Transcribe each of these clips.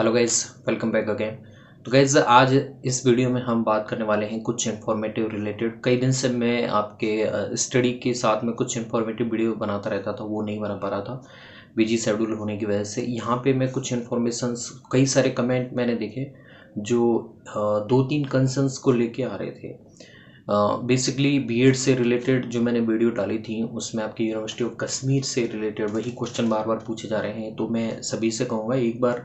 hello guys welcome back again तो guys आज इस वीडियो में हम बात करने वाले हैं कुछ इन्फॉर्मेटिव रिलेटेड कई दिन से मैं आपके स्टडी के साथ में कुछ इन्फॉर्मेटिव वीडियो बनाता रहता था वो नहीं बना पा रहा था बिजी शेड्यूल होने की वजह से यहाँ पे मैं कुछ इन्फॉर्मेशन कई सारे कमेंट मैंने देखे जो दो तीन कंसर्नस को लेके आ रहे थे बेसिकली बीएड से रिलेटेड जो मैंने वीडियो डाली थी उसमें आपकी यूनिवर्सिटी ऑफ कश्मीर से रिलेटेड वही क्वेश्चन बार बार पूछे जा रहे हैं तो मैं सभी से कहूँगा एक बार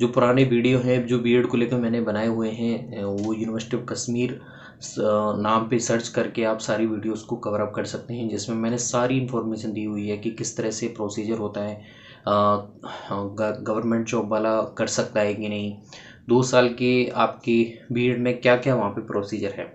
जो पुराने वीडियो हैं जो बीएड को लेकर मैंने बनाए हुए हैं वो यूनिवर्सिटी ऑफ कश्मीर नाम पे सर्च करके आप सारी वीडियोस को कवर अप कर सकते हैं जिसमें मैंने सारी इन्फॉर्मेशन दी हुई है कि किस तरह से प्रोसीजर होता है गवर्नमेंट जॉब वाला कर सकता है कि नहीं दो साल के आपकी बी में क्या क्या वहाँ पर प्रोसीजर है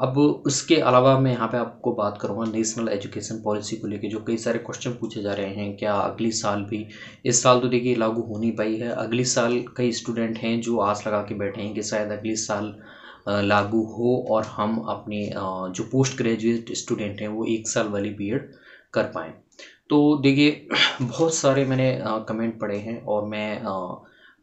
अब उसके अलावा मैं यहाँ पे आपको बात करूँगा नेशनल एजुकेशन पॉलिसी को लेके जो कई सारे क्वेश्चन पूछे जा रहे हैं क्या अगली साल भी इस साल तो देखिए लागू होनी पाई है अगले साल कई स्टूडेंट हैं जो आस लगा के बैठे हैं कि शायद अगले साल लागू हो और हम अपने जो पोस्ट ग्रेजुएट स्टूडेंट हैं वो एक साल वाली बी कर पाएँ तो देखिए बहुत सारे मैंने कमेंट पढ़े हैं और मैं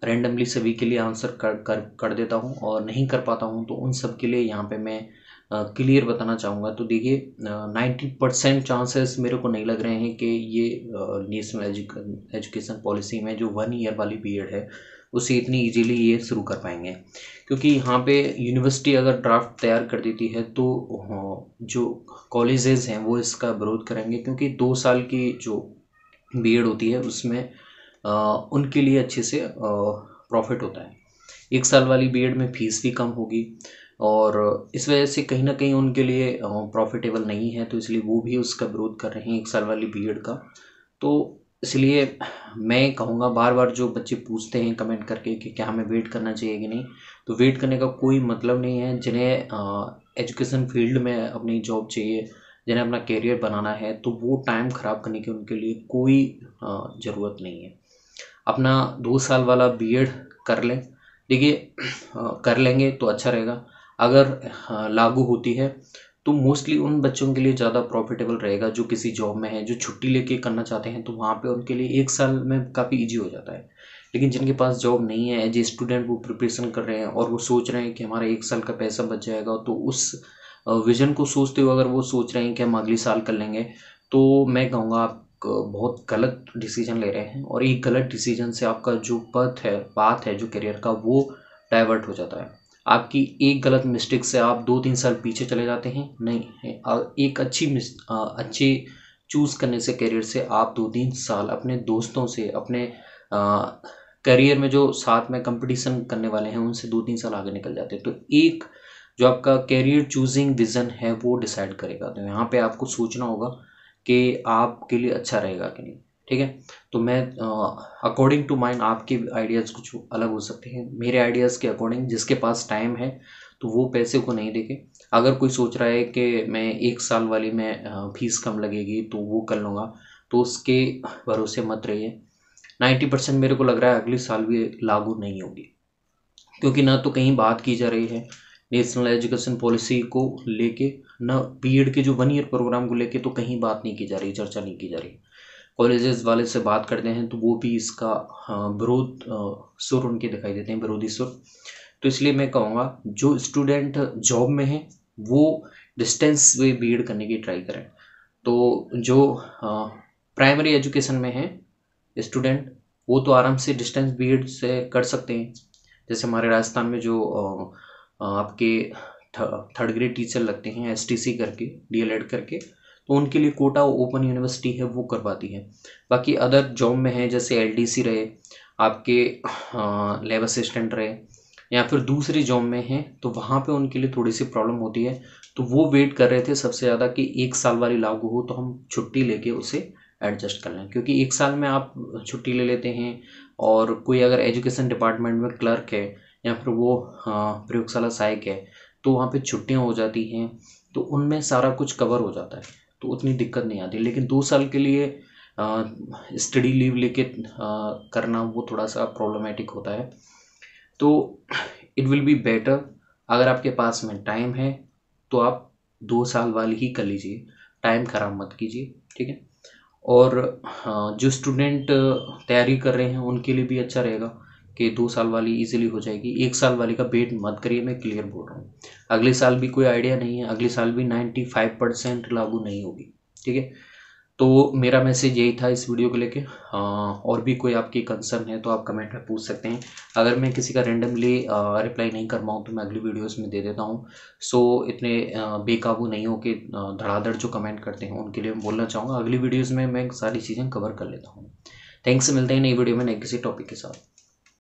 रेंडमली सभी के लिए आंसर कर कर कर देता हूँ और नहीं कर पाता हूँ तो उन सब के लिए यहाँ पे मैं क्लियर बताना चाहूँगा तो देखिए नाइन्टी परसेंट चांसेस मेरे को नहीं लग रहे हैं कि ये नेशनल एजुकेशन पॉलिसी में जो वन ईयर वाली पीरियड है उसे इतनी इजीली ये शुरू कर पाएंगे क्योंकि यहाँ पे यूनिवर्सिटी अगर ड्राफ्ट तैयार कर देती है तो हाँ, जो कॉलेजेस हैं वो इसका विरोध करेंगे क्योंकि दो साल की जो बी होती है उसमें उनके लिए अच्छे से प्रॉफिट होता है एक साल वाली बी में फ़ीस भी कम होगी और इस वजह से कहीं ना कहीं उनके लिए प्रॉफिटेबल नहीं है तो इसलिए वो भी उसका विरोध कर रहे हैं एक साल वाली बी का तो इसलिए मैं कहूँगा बार बार जो बच्चे पूछते हैं कमेंट करके कि क्या हमें वेट करना चाहिए कि नहीं तो वेट करने का कोई मतलब नहीं है जिन्हें एजुकेशन फील्ड में अपनी जॉब चाहिए जिन्हें अपना कैरियर बनाना है तो वो टाइम ख़राब करने की उनके लिए कोई ज़रूरत नहीं है अपना दो साल वाला बीएड कर लें देखिए कर लेंगे तो अच्छा रहेगा अगर हाँ, लागू होती है तो मोस्टली उन बच्चों के लिए ज़्यादा प्रॉफिटेबल रहेगा जो किसी जॉब में है जो छुट्टी लेके करना चाहते हैं तो वहाँ पे उनके लिए एक साल में काफ़ी इजी हो जाता है लेकिन जिनके पास जॉब नहीं है एज ए स्टूडेंट वो प्रिपरेशन कर रहे हैं और वो सोच रहे हैं कि हमारा एक साल का पैसा बच जाएगा तो उस विज़न को सोचते हुए अगर वो सोच रहे हैं कि हम अगले साल कर लेंगे तो मैं कहूँगा आप बहुत गलत डिसीजन ले रहे हैं और एक गलत डिसीजन से आपका जो पथ है पाथ है जो करियर का वो डाइवर्ट हो जाता है आपकी एक गलत मिस्टेक से आप दो तीन साल पीछे चले जाते हैं नहीं और एक अच्छी अच्छे चूज़ करने से करियर से आप दो तीन साल अपने दोस्तों से अपने करियर में जो साथ में कंपटीशन करने वाले हैं उनसे दो तीन साल आगे निकल जाते हैं तो एक जो आपका कैरियर चूजिंग विज़न है वो डिसाइड करेगा तो यहाँ पे आपको सोचना होगा कि आपके लिए अच्छा रहेगा कि नहीं ठीक है तो मैं अकॉर्डिंग टू माइंड आपके आइडियाज़ कुछ अलग हो सकते हैं मेरे आइडियाज़ के अकॉर्डिंग जिसके पास टाइम है तो वो पैसे को नहीं देखे अगर कोई सोच रहा है कि मैं एक साल वाली में फीस कम लगेगी तो वो कर लूँगा तो उसके भरोसे मत रहिए नाइन्टी परसेंट मेरे को लग रहा है अगले साल भी लागू नहीं होगी क्योंकि ना तो कहीं बात की जा रही है नेशनल एजुकेशन पॉलिसी को लेके ना बी के जो वन ईयर प्रोग्राम को लेके तो कहीं बात नहीं की जा रही चर्चा नहीं की जा रही कॉलेजेस वाले से बात करते हैं तो वो भी इसका हाँ, विरोध सुर उनके दिखाई देते हैं विरोधी सुर तो इसलिए मैं कहूँगा जो स्टूडेंट जॉब में है वो डिस्टेंस वे बी करने की ट्राई करें तो जो प्राइमरी एजुकेशन में है स्टूडेंट वो तो आराम से डिस्टेंस बी से कर सकते हैं जैसे हमारे राजस्थान में जो आपके थर्ड ग्रेड टीचर लगते हैं एसटीसी करके डीएलएड करके तो उनके लिए कोटा ओपन यूनिवर्सिटी है वो करवाती है बाकी अदर जॉब में है जैसे एल रहे आपके हाँ, लेब असिस्टेंट रहे या फिर दूसरी जॉब में हैं तो वहाँ पे उनके लिए थोड़ी सी प्रॉब्लम होती है तो वो वेट कर रहे थे सबसे ज़्यादा कि एक साल वाली लागू हो तो हम छुट्टी लेके उसे एडजस्ट कर लें क्योंकि एक साल में आप छुट्टी ले लेते हैं और कोई अगर एजुकेशन डिपार्टमेंट में क्लर्क है या फिर वो हाँ, प्रयोगशाला सहायक है तो वहाँ पे छुट्टियाँ हो जाती हैं तो उनमें सारा कुछ कवर हो जाता है तो उतनी दिक्कत नहीं आती लेकिन दो साल के लिए स्टडी लीव लेके करना वो थोड़ा सा प्रॉब्लमेटिक होता है तो इट विल बी बेटर अगर आपके पास में टाइम है तो आप दो साल वाली ही कर लीजिए टाइम ख़राब मत कीजिए ठीक है और जो स्टूडेंट तैयारी कर रहे हैं उनके लिए भी अच्छा रहेगा कि दो साल वाली इजीली हो जाएगी एक साल वाली का वेट मत करिए मैं क्लियर बोल रहा हूँ अगले साल भी कोई आइडिया नहीं है अगले साल भी नाइन्टी फाइव परसेंट लागू नहीं होगी ठीक है तो मेरा मैसेज यही था इस वीडियो को लेके और भी कोई आपकी कंसर्न है तो आप कमेंट में पूछ सकते हैं अगर मैं किसी का रेंडमली रिप्लाई नहीं कर पाऊँ तो मैं अगली वीडियोस में दे देता हूँ सो इतने बेकाबू नहीं हो के धड़ाधड़ जो कमेंट करते हैं उनके लिए मैं बोलना चाहूँगा अगली वीडियोज़ में मैं सारी चीज़ें कवर कर लेता हूँ थैंक्स मिलते हैं नई वीडियो में नए किसी टॉपिक के साथ